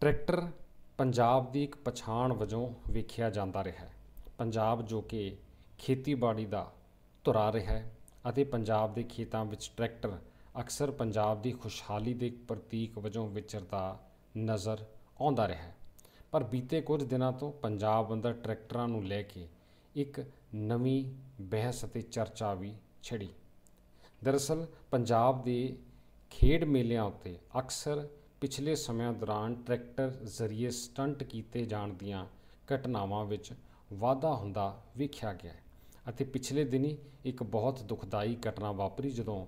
tractor Punjab ਦੀ ਇੱਕ ਪਛਾਣ ਵਜੋਂ ਵੇਖਿਆ ਜਾਂਦਾ ਰਿਹਾ ਹੈ ਪੰਜਾਬ ਜੋ ਕਿ ਖੇਤੀਬਾੜੀ ਦਾ ਧੁਰਾ ਰਿਹਾ ਹੈ ਅਤੇ ਪੰਜਾਬ ਦੇ ਖੇਤਾਂ ਵਿੱਚ ਟਰੈਕਟਰ ਅਕਸਰ ਪੰਜਾਬ ਦੀ ਖੁਸ਼ਹਾਲੀ ਦੇ ਇੱਕ ਪ੍ਰਤੀਕ ਵਜੋਂ ਵਿਚਰਦਾ ਨਜ਼ਰ ਆਉਂਦਾ ਰਿਹਾ ਹੈ ਪਰ ਬੀਤੇ ਕੁਝ ਦਿਨਾਂ ਤੋਂ ਪੰਜਾਬ ਅੰਦਰ ਟਰੈਕਟਰਾਂ ਨੂੰ ਲੈ ਕੇ ਇੱਕ ਨਵੀਂ ਬਹਿਸ ਅਤੇ ਚਰਚਾ ਵੀ ਛਿੜੀ ਦਰਅਸਲ ਪੰਜਾਬ ਦੇ ਖੇਡ ਮੇਲਿਆਂ ਉੱਤੇ ਅਕਸਰ ਪਿਛਲੇ ਸਮਿਆਂ ਦੌਰਾਨ ਟਰੈਕਟਰ ਜ਼ਰੀਏ ਸਟੰਟ ਕੀਤੇ ਜਾਣ ਦੀਆਂ ਘਟਨਾਵਾਂ ਵਿੱਚ ਵਾਧਾ ਹੁੰਦਾ ਵੇਖਿਆ ਗਿਆ ਅਤੇ ਪਿਛਲੇ ਦਿਨੀ ਇੱਕ ਬਹੁਤ ਦੁਖਦਾਈ ਘਟਨਾ ਵਾਪਰੀ ਜਦੋਂ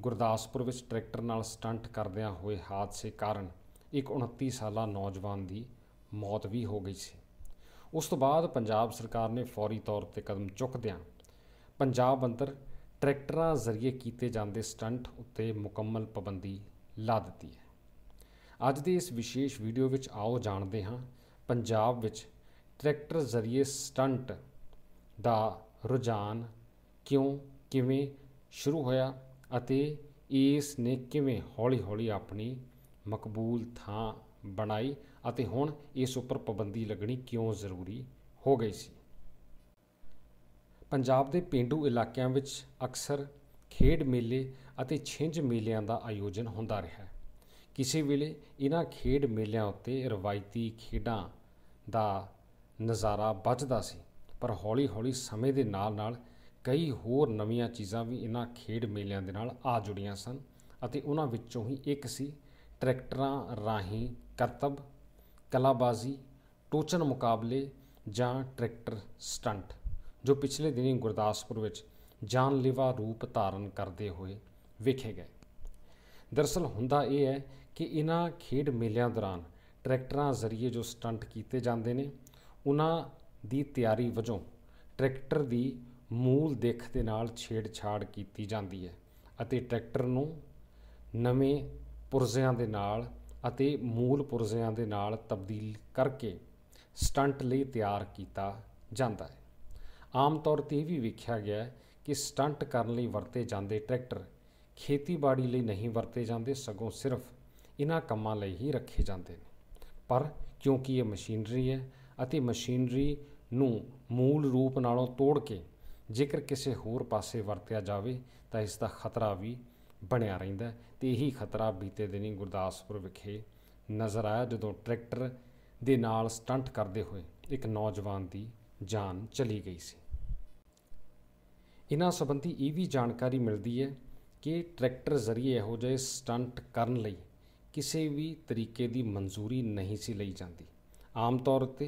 ਗੁਰਦਾਸਪੁਰ ਵਿੱਚ ਟਰੈਕਟਰ ਨਾਲ ਸਟੰਟ ਕਰਦਿਆਂ ਹੋਏ ਹਾਦਸੇ ਕਾਰਨ ਇੱਕ 29 ਸਾਲਾ ਨੌਜਵਾਨ ਦੀ ਮੌਤ ਵੀ ਹੋ ਗਈ ਸੀ ਉਸ ਤੋਂ ਬਾਅਦ ਪੰਜਾਬ ਸਰਕਾਰ ਨੇ ਫੌਰੀ ਤੌਰ ਤੇ ਕਦਮ ਚੁੱਕਦਿਆਂ ਪੰਜਾਬ ਅੰਦਰ ਟਰੈਕਟਰਾਂ ਜ਼ਰੀਏ ਕੀਤੇ ਜਾਂਦੇ ਸਟੰਟ ਉੱਤੇ ਮੁਕੰਮਲ ਪਾਬੰਦੀ ਲਾ ਦਿੱਤੀ ਹੈ ਅੱਜ ਦੀ ਇਸ ਵਿਸ਼ੇਸ਼ ਵੀਡੀਓ ਵਿੱਚ ਆਓ ਜਾਣਦੇ ਹਾਂ ਪੰਜਾਬ ਵਿੱਚ ਟਰੈਕਟਰ ਜ਼ਰੀਏ ਸਟੰਟ ਦਾ ਰੁਝਾਨ ਕਿਉਂ ਕਿਵੇਂ ਸ਼ੁਰੂ ਹੋਇਆ ਅਤੇ ਇਸ ਨੇ ਕਿਵੇਂ ਹੌਲੀ-ਹੌਲੀ ਆਪਣੀ ਮਕਬੂਲ ਥਾਂ ਬਣਾਈ ਅਤੇ ਹੁਣ ਇਸ ਉੱਪਰ ਪਾਬੰਦੀ ਲੱਗਣੀ ਕਿਉਂ ਜ਼ਰੂਰੀ ਹੋ ਗਈ ਸੀ ਪੰਜਾਬ ਦੇ ਪਿੰਡੂ ਇਲਾਕਿਆਂ ਵਿੱਚ ਅਕਸਰ ਖੇਡ ਮੇਲੇ ਅਤੇ ਛਿੰਝ ਮੇਲਿਆਂ ਦਾ ਆਯੋਜਨ ਹੁੰਦਾ ਰਿਹਾ ਹੈ ਕਿਸੇ ਵੇਲੇ ਇਹਨਾਂ ਖੇਡ ਮੇਲਿਆਂ ਉੱਤੇ ਰਵਾਇਤੀ ਖੇਡਾਂ ਦਾ ਨਜ਼ਾਰਾ ਵੱਜਦਾ ਸੀ ਪਰ ਹੌਲੀ-ਹੌਲੀ ਸਮੇਂ ਦੇ ਨਾਲ-ਨਾਲ ਕਈ ਹੋਰ ਨਵੀਆਂ ਚੀਜ਼ਾਂ ਵੀ ਇਹਨਾਂ ਖੇਡ ਮੇਲਿਆਂ ਦੇ ਨਾਲ ਆ ਜੁੜੀਆਂ ਸਨ ਅਤੇ ਉਹਨਾਂ ਵਿੱਚੋਂ ਹੀ ਇੱਕ ਸੀ ਟਰੈਕਟਰਾਂ ਰਾਹੀਂ ਕਰਤਬ ਕਲਾਬਾਜ਼ੀ ਟੋਚਨ ਮੁਕਾਬਲੇ ਜਾਂ ਟਰੈਕਟਰ ਸਟੰਟ ਜੋ ਪਿਛਲੇ ਦਿਨੀ ਗੁਰਦਾਸਪੁਰ ਵਿੱਚ ਜਾਨਲੇਵਾ ਰੂਪ ਧਾਰਨ ਕਰਦੇ ਹੋਏ ਵੇਖੇ ਗਏ ਦਰਸਲ ਹੁੰਦਾ ਇਹ ਹੈ ਕਿ ਇਹਨਾਂ ਖੇਡ ਮੇਲਿਆਂ ਦੌਰਾਨ ਟਰੈਕਟਰਾਂ ਜ਼ਰੀਏ ਜੋ ਸਟੰਟ ਕੀਤੇ ਜਾਂਦੇ ਨੇ ਉਹਨਾਂ ਦੀ ਤਿਆਰੀ ਵਜੋਂ ਟਰੈਕਟਰ ਦੀ ਮੂਲ ਦੇਖ ਦੇ ਨਾਲ ਛੇੜਛਾੜ ਕੀਤੀ ਜਾਂਦੀ ਹੈ ਅਤੇ ਟਰੈਕਟਰ ਨੂੰ ਨਵੇਂ ਪੁਰਜ਼ਿਆਂ ਦੇ ਨਾਲ ਅਤੇ ਮੂਲ ਪੁਰਜ਼ਿਆਂ ਦੇ ਨਾਲ ਤਬਦੀਲ ਕਰਕੇ ਸਟੰਟ ਲਈ ਤਿਆਰ ਕੀਤਾ ਜਾਂਦਾ ਹੈ ਆਮ ਤੌਰ ਤੇ ਇਹ ਵੀ ਵੇਖਿਆ ਗਿਆ ਹੈ ਕਿ ਸਟੰਟ ਕਰਨ ਲਈ ਵਰਤੇ ਜਾਂਦੇ ਟਰੈਕਟਰ ਖੇਤੀਬਾੜੀ ਲਈ ਨਹੀਂ ਵਰਤੇ ਜਾਂਦੇ ਸਗੋਂ ਸਿਰਫ ਇਹਨਾਂ ਕੰਮਾਂ ਲਈ ਹੀ ਰੱਖੇ ਜਾਂਦੇ ਨੇ ਪਰ ਕਿਉਂਕਿ ਇਹ ਮਸ਼ੀਨਰੀ ਹੈ ਅਤੇ ਮਸ਼ੀਨਰੀ ਨੂੰ ਮੂਲ ਰੂਪ ਨਾਲੋਂ ਤੋੜ ਕੇ ਜੇਕਰ ਕਿਸੇ ਹੋਰ ਪਾਸੇ ਵਰਤਿਆ ਜਾਵੇ ਤਾਂ ਇਸ ਦਾ ਖਤਰਾ ਵੀ ਬਣਿਆ ਰਹਿੰਦਾ ਤੇ ਇਹੀ ਖਤਰਾ ਬੀਤੇ ਦਿਨੀ ਗੁਰਦਾਸਪੁਰ ਵਿਖੇ ਨਜ਼ਰ ਆਇਆ ਜਦੋਂ ਟਰੈਕਟਰ ਦੇ ਨਾਲ ਸਟੰਟ ਕਰਦੇ ਹੋਏ ਇੱਕ ਨੌਜਵਾਨ ਦੀ ਜਾਨ ਚਲੀ ਗਈ ਸੀ ਇਹਨਾਂ ਸੰਬੰਧੀ ਇਹ ਵੀ ਜਾਣਕਾਰੀ ਮਿਲਦੀ ਹੈ ਕਿ ਟਰੈਕਟਰ ਜ਼ਰੀਏ ਇਹੋ ਜਿਹੇ ਸਟੰਟ ਕਰਨ ਲਈ ਕਿਸੇ ਵੀ ਤਰੀਕੇ ਦੀ ਮਨਜ਼ੂਰੀ ਨਹੀਂ ਸੀ ਲਈ ਜਾਂਦੀ ਆਮ ਤੌਰ ਤੇ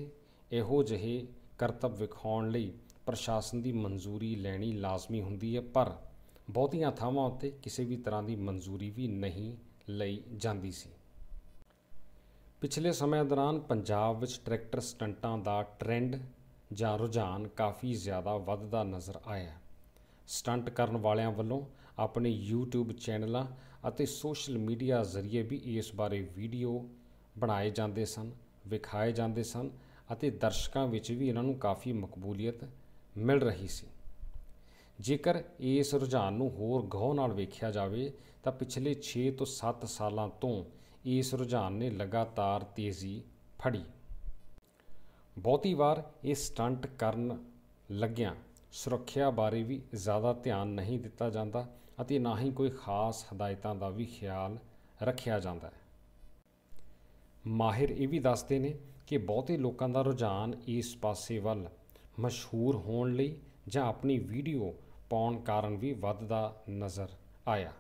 ਇਹੋ ਜਿਹੇ ਕਰਤੱਵ ਵਿਖਾਉਣ ਲਈ ਪ੍ਰਸ਼ਾਸਨ ਦੀ ਮਨਜ਼ੂਰੀ ਲੈਣੀ ਲਾਜ਼ਮੀ ਹੁੰਦੀ ਹੈ ਪਰ ਬਹੁਤੀਆਂ ਥਾਵਾਂ ਉੱਤੇ ਕਿਸੇ ਵੀ ਤਰ੍ਹਾਂ ਦੀ ਮਨਜ਼ੂਰੀ ਵੀ ਨਹੀਂ ਲਈ ਜਾਂਦੀ ਸੀ ਪਿਛਲੇ ਸਮੇਂ ਦੌਰਾਨ ਪੰਜਾਬ ਵਿੱਚ ਟਰੈਕਟਰ ਸਟੰਟਾਂ ਦਾ ਟ੍ਰੈਂਡ ਜਾਂ ਰੁਝਾਨ ਕਾਫੀ ਜ਼ਿਆਦਾ ਵੱਧਦਾ ਨਜ਼ਰ ਆਇਆ ਸਟੰਟ ਕਰਨ ਵਾਲਿਆਂ ਵੱਲੋਂ ਆਪਣੇ YouTube ਚੈਨਲਾਂ ਅਤੇ ਸੋਸ਼ਲ ਮੀਡੀਆ ਜ਼ਰੀਏ ਵੀ ਇਸ ਬਾਰੇ ਵੀਡੀਓ ਬਣਾਏ ਜਾਂਦੇ ਸਨ ਵਿਖਾਏ ਜਾਂਦੇ ਸਨ ਅਤੇ ਦਰਸ਼ਕਾਂ ਵਿੱਚ ਵੀ ਇਹਨਾਂ ਨੂੰ ਕਾਫੀ ਮਕਬੂਲੀਅਤ ਮਿਲ ਰਹੀ ਸੀ ਜੇਕਰ ਇਸ ਰੁਝਾਨ ਨੂੰ ਹੋਰ ਗਹੁ ਨਾਲ ਵੇਖਿਆ ਜਾਵੇ ਤਾਂ ਪਿਛਲੇ 6 ਤੋਂ 7 ਸਾਲਾਂ ਤੋਂ ਇਸ ਰੁਝਾਨ ਨੇ ਲਗਾਤਾਰ ਤੇਜ਼ੀ ਫੜੀ ਬਹੁਤੀ ਵਾਰ ਇਹ ਸਟੰਟ ਕਰਨ ਲੱਗਿਆਂ ਸੁਰੱਖਿਆ ਬਾਰੇ ਵੀ ਜ਼ਿਆਦਾ ਧਿਆਨ ਨਹੀਂ ਦਿੱਤਾ ਜਾਂਦਾ ਅਤੇ ਨਾ ਹੀ ਕੋਈ ਖਾਸ ਹਦਾਇਤਾਂ ਦਾ ਵੀ ਖਿਆਲ ਰੱਖਿਆ ਜਾਂਦਾ ਹੈ ਮਾਹਿਰ ਇਹ ਵੀ ਦੱਸਦੇ ਨੇ ਕਿ ਬਹੁਤੇ ਲੋਕਾਂ ਦਾ ਰੁਝਾਨ ਇਸ ਪਾਸੇ ਵੱਲ ਮਸ਼ਹੂਰ ਹੋਣ ਲਈ ਜਾਂ ਆਪਣੀ ਵੀਡੀਓ ਪਾਉਣ ਕਾਰਨ ਵੀ ਵੱਧਦਾ ਨਜ਼ਰ ਆਇਆ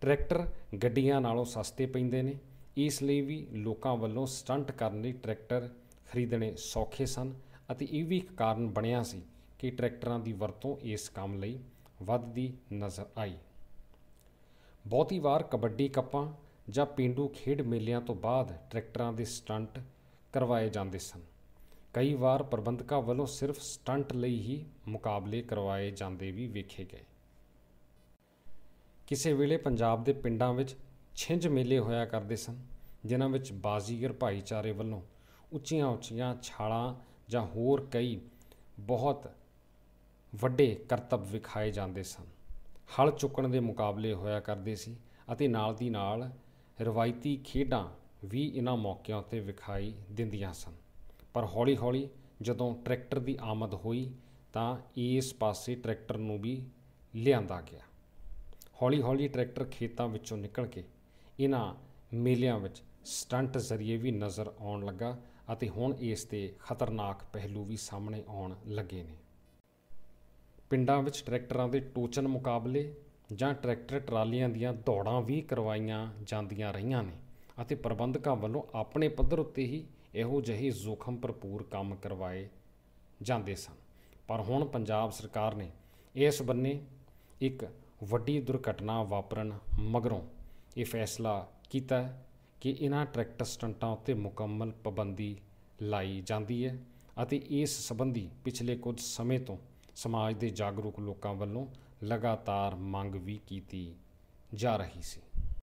ਟਰੈਕਟਰ ਗੱਡੀਆਂ ਨਾਲੋਂ ਸਸਤੇ ਪੈਂਦੇ ਨੇ ਇਸ ਲਈ ਵੀ ਲੋਕਾਂ ਵੱਲੋਂ ਸਟੰਟ ਕਰਨ ਲਈ ਟਰੈਕਟਰ ਖਰੀਦਣੇ ਸੌਖੇ ਸਨ ਅਤੇ ਇਹ ਵੀ ਇੱਕ ਕਾਰਨ ਬਣਿਆ ਸੀ ਕਿ ਟਰੈਕਟਰਾਂ ਦੀ ਵਰਤੋਂ ਇਸ ਕੰਮ ਲਈ ਵੱਧਦੀ ਨਜ਼ਰ ਆਈ ਬਹੁਤੀ ਵਾਰ ਕਬੱਡੀ ਕੱਪਾਂ ਜਾਂ ਪਿੰਡੂ ਖੇਡ ਮੇਲਿਆਂ ਤੋਂ ਬਾਅਦ ਟਰੈਕਟਰਾਂ ਦੇ ਸਟੰਟ ਕਰਵਾਏ ਜਾਂਦੇ ਸਨ ਕਈ ਵਾਰ ਪ੍ਰਬੰਧਕਾਂ ਵੱਲੋਂ ਸਿਰਫ ਸਟੰਟ ਲਈ ਹੀ ਮੁਕਾਬਲੇ ਕਰਵਾਏ ਜਾਂਦੇ ਵੀ ਵੇਖੇ ਗਏ ਕਿਸੇ ਵੇਲੇ ਪੰਜਾਬ ਦੇ ਪਿੰਡਾਂ ਵਿੱਚ ਛਿੰਝ ਮੇਲੇ ਹੋਇਆ ਕਰਦੇ ਸਨ ਜਿਨ੍ਹਾਂ ਵਿੱਚ ਬਾਜ਼ੀਗਰ ਭਾਈਚਾਰੇ ਵੱਲੋਂ ਉੱਚੀਆਂ-ਉੱਚੀਆਂ ਛਾਲਾਂ ਜਾਂ ਹੋਰ ਕਈ ਬਹੁਤ ਵੱਡੇ ਕਰਤੱਵ ਵਿਖਾਏ ਜਾਂਦੇ ਸਨ ਹਲ ਚੁੱਕਣ ਦੇ ਮੁਕਾਬਲੇ ਹੋਇਆ ਕਰਦੇ ਸੀ ਅਤੇ ਨਾਲ ਦੀ ਨਾਲ ਰਵਾਇਤੀ ਖੇਡਾਂ ਵੀ ਇਹਨਾਂ ਮੌਕਿਆਂ ਉੱਤੇ ਵਿਖਾਈ ਦਿੰਦੀਆਂ ਸਨ ਪਰ ਹੌਲੀ-ਹੌਲੀ ਜਦੋਂ ਟਰੈਕਟਰ ਦੀ ਆਮਦ ਹੋਈ ਤਾਂ ਇਸ ਪਾਸੇ ਟਰੈਕਟਰ ਨੂੰ ਵੀ ਲਿਆਂਦਾ ਗਿਆ ਹੌਲੀ-ਹੌਲੀ ਟਰੈਕਟਰ ਖੇਤਾਂ ਵਿੱਚੋਂ ਨਿਕਲ ਕੇ ਇਹਨਾਂ ਮੇਲਿਆਂ ਵਿੱਚ ਸਟੰਟ ਜ਼ਰੀਏ ਵੀ ਨਜ਼ਰ ਆਉਣ ਲੱਗਾ ਅਤੇ ਹੁਣ ਇਸ ਦੇ ਖਤਰਨਾਕ ਪਹਿਲੂ ਵੀ ਸਾਹਮਣੇ ਆਉਣ ਲੱਗੇ ਨੇ ਪਿੰਡਾਂ ਵਿੱਚ ਟਰੈਕਟਰਾਂ ਦੇ ਟੋਚਨ ਮੁਕਾਬਲੇ ਜਾਂ ਟਰੈਕਟਰ ਟਰਾਲੀਆਂ ਦੀਆਂ ਦੌੜਾਂ ਵੀ ਕਰਵਾਈਆਂ ਜਾਂਦੀਆਂ ਰਹੀਆਂ ਨੇ ਅਤੇ ਪ੍ਰਬੰਧਕਾਂ ਵੱਲੋਂ ਆਪਣੇ ਪੱਧਰ ਉੱਤੇ ਹੀ ਇਹੋ ਜਿਹੇ ਜ਼ੋਖਮ ਭਰਪੂਰ ਕੰਮ ਕਰਵਾਏ ਜਾਂਦੇ ਸਨ ਪਰ ਹੁਣ ਪੰਜਾਬ ਸਰਕਾਰ ਨੇ ਇਸ ਬੰਨੇ ਇੱਕ ਵੱਡੀ ਦੁਰਘਟਨਾ ਵਾਪਰਨ ਮਗਰੋਂ ਇਹ ਫੈਸਲਾ ਕੀਤਾ ਕਿ ਇਹਨਾਂ ਟਰੈਕਟਰ ਸਟੰਟਾਂ ਉੱਤੇ ਮੁਕੰਮਲ ਪਾਬੰਦੀ ਲਾਈ ਜਾਂਦੀ ਹੈ ਅਤੇ ਇਸ ਸੰਬੰਧੀ ਪਿਛਲੇ ਕੁਝ ਸਮੇਂ ਤੋਂ ਸਮਾਜ ਦੇ ਜਾਗਰੂਕ ਲੋਕਾਂ ਵੱਲੋਂ ਲਗਾਤਾਰ ਮੰਗ ਵੀ ਕੀਤੀ ਜਾ ਰਹੀ ਸੀ